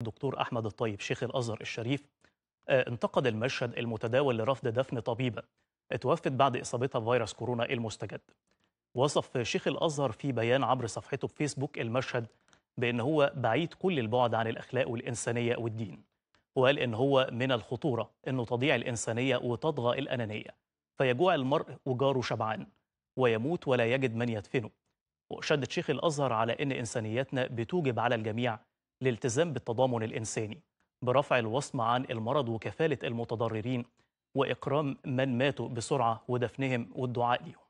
الدكتور أحمد الطيب شيخ الأزهر الشريف آه، انتقد المشهد المتداول لرفض دفن طبيبة توفت بعد إصابتها بفيروس كورونا المستجد وصف شيخ الأزهر في بيان عبر صفحته في فيسبوك المشهد بأن هو بعيد كل البعد عن الأخلاق والإنسانية والدين وقال إن هو من الخطورة أنه تضيع الإنسانية وتطغى الأنانية فيجوع المرء وجاره شبعان ويموت ولا يجد من يدفنه وشدد شيخ الأزهر على أن إنسانيتنا بتوجب على الجميع للالتزام بالتضامن الإنساني برفع الوصم عن المرض وكفالة المتضررين وإكرام من ماتوا بسرعة ودفنهم والدعاء لهم